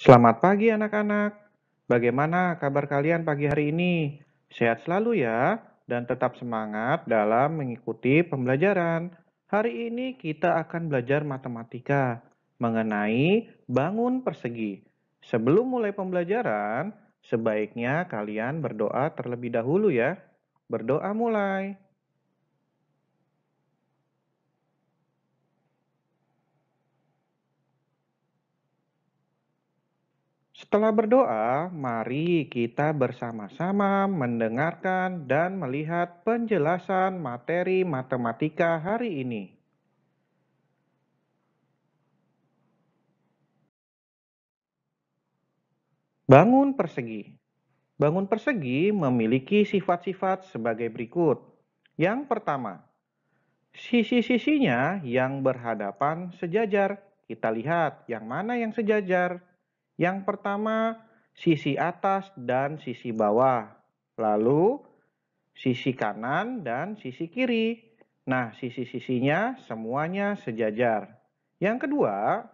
Selamat pagi anak-anak. Bagaimana kabar kalian pagi hari ini? Sehat selalu ya dan tetap semangat dalam mengikuti pembelajaran. Hari ini kita akan belajar matematika mengenai bangun persegi. Sebelum mulai pembelajaran, sebaiknya kalian berdoa terlebih dahulu ya. Berdoa mulai. Setelah berdoa, mari kita bersama-sama mendengarkan dan melihat penjelasan materi matematika hari ini. Bangun persegi. Bangun persegi memiliki sifat-sifat sebagai berikut. Yang pertama, sisi-sisinya yang berhadapan sejajar. Kita lihat yang mana yang sejajar yang pertama, sisi atas dan sisi bawah. Lalu, sisi kanan dan sisi kiri. Nah, sisi-sisinya semuanya sejajar. Yang kedua,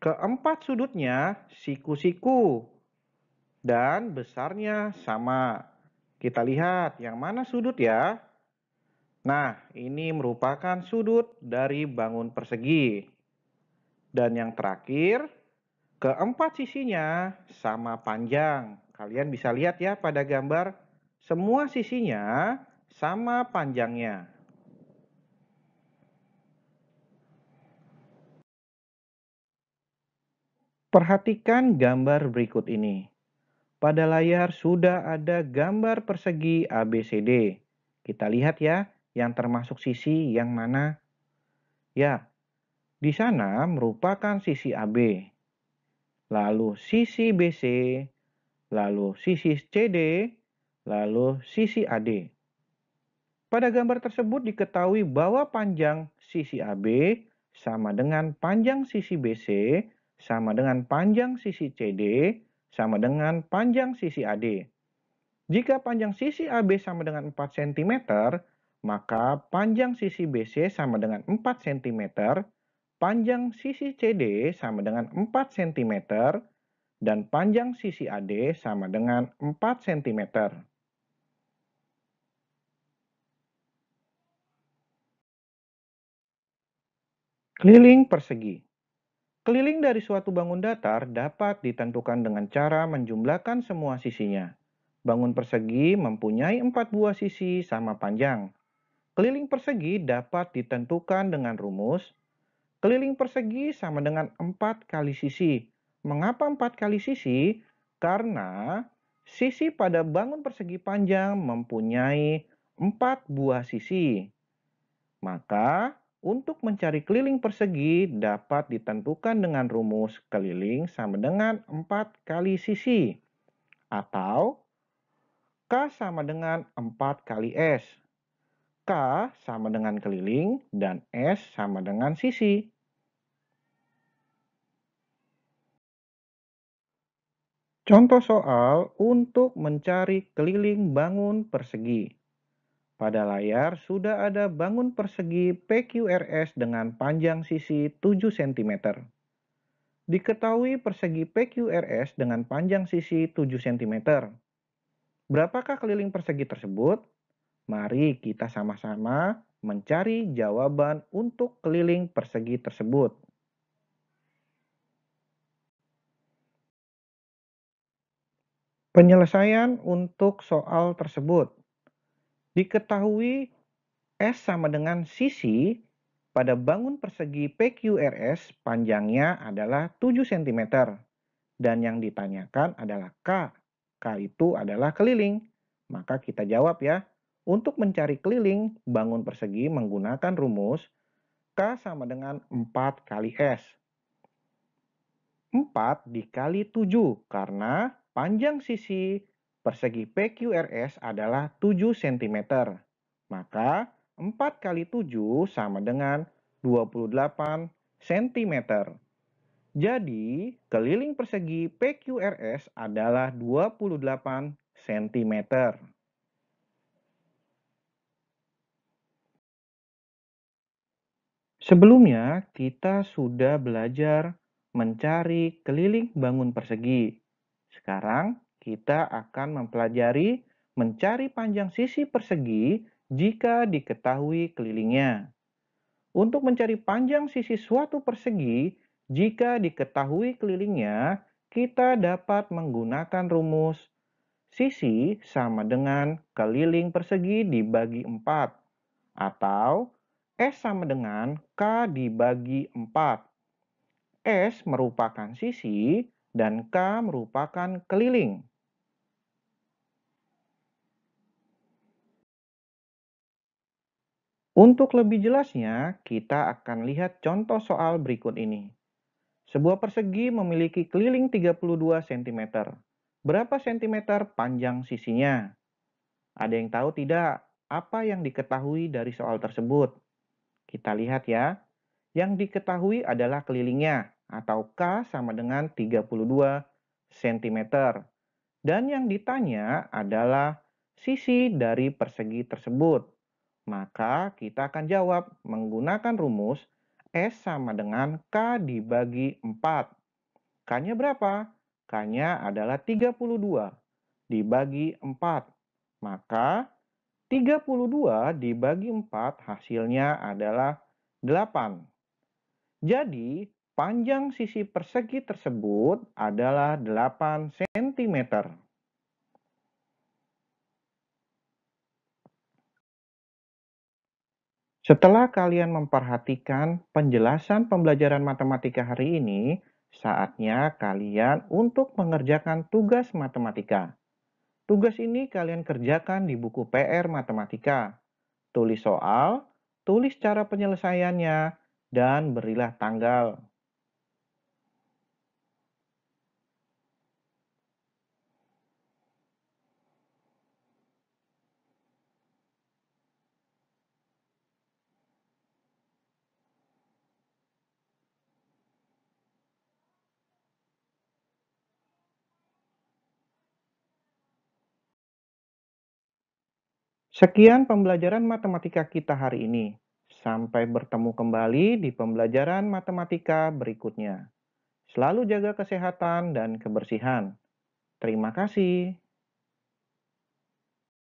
keempat sudutnya siku-siku dan besarnya sama. Kita lihat yang mana sudut ya. Nah, ini merupakan sudut dari bangun persegi. Dan yang terakhir, Keempat sisinya sama panjang. Kalian bisa lihat ya pada gambar, semua sisinya sama panjangnya. Perhatikan gambar berikut ini. Pada layar sudah ada gambar persegi ABCD. Kita lihat ya, yang termasuk sisi yang mana. Ya, di sana merupakan sisi AB lalu sisi BC, lalu sisi CD, lalu sisi AD. Pada gambar tersebut diketahui bahwa panjang sisi AB sama dengan panjang sisi BC, sama dengan panjang sisi CD, sama dengan panjang sisi AD. Jika panjang sisi AB sama dengan 4 cm, maka panjang sisi BC sama dengan 4 cm Panjang sisi CD sama dengan 4 cm dan panjang sisi AD sama dengan 4 cm. Keliling persegi Keliling dari suatu bangun datar dapat ditentukan dengan cara menjumlahkan semua sisinya. Bangun persegi mempunyai 4 buah sisi sama panjang. Keliling persegi dapat ditentukan dengan rumus Keliling persegi sama dengan 4 kali sisi. Mengapa 4 kali sisi? Karena sisi pada bangun persegi panjang mempunyai 4 buah sisi. Maka untuk mencari keliling persegi dapat ditentukan dengan rumus keliling sama dengan 4 kali sisi atau K sama dengan 4 kali S. K sama dengan keliling dan S sama dengan sisi. Contoh soal untuk mencari keliling bangun persegi. Pada layar sudah ada bangun persegi PQRS dengan panjang sisi 7 cm. Diketahui persegi PQRS dengan panjang sisi 7 cm. Berapakah keliling persegi tersebut? Mari kita sama-sama mencari jawaban untuk keliling persegi tersebut. Penyelesaian untuk soal tersebut. Diketahui S sama dengan sisi pada bangun persegi PQRS panjangnya adalah 7 cm. Dan yang ditanyakan adalah K. K itu adalah keliling. Maka kita jawab ya, untuk mencari keliling, bangun persegi menggunakan rumus K sama dengan 4 kali S. 4 dikali 7 karena panjang sisi persegi PQRS adalah 7 cm. Maka 4 kali 7 sama dengan 28 cm. Jadi, keliling persegi PQRS adalah 28 cm. Sebelumnya, kita sudah belajar mencari keliling bangun persegi. Sekarang, kita akan mempelajari mencari panjang sisi persegi jika diketahui kelilingnya. Untuk mencari panjang sisi suatu persegi, jika diketahui kelilingnya, kita dapat menggunakan rumus sisi sama dengan keliling persegi dibagi 4 atau S sama dengan K dibagi 4. S merupakan sisi dan K merupakan keliling. Untuk lebih jelasnya, kita akan lihat contoh soal berikut ini. Sebuah persegi memiliki keliling 32 cm. Berapa cm panjang sisinya? Ada yang tahu tidak apa yang diketahui dari soal tersebut? Kita lihat ya. Yang diketahui adalah kelilingnya atau K sama dengan 32 cm. Dan yang ditanya adalah sisi dari persegi tersebut. Maka kita akan jawab menggunakan rumus S sama dengan K dibagi 4. K-nya berapa? K-nya adalah 32 dibagi 4. Maka 32 dibagi 4 hasilnya adalah 8. Jadi, panjang sisi persegi tersebut adalah 8 cm. Setelah kalian memperhatikan penjelasan pembelajaran matematika hari ini, saatnya kalian untuk mengerjakan tugas matematika. Tugas ini kalian kerjakan di buku PR Matematika. Tulis soal, tulis cara penyelesaiannya, dan berilah tanggal. Sekian pembelajaran matematika kita hari ini. Sampai bertemu kembali di pembelajaran matematika berikutnya. Selalu jaga kesehatan dan kebersihan. Terima kasih.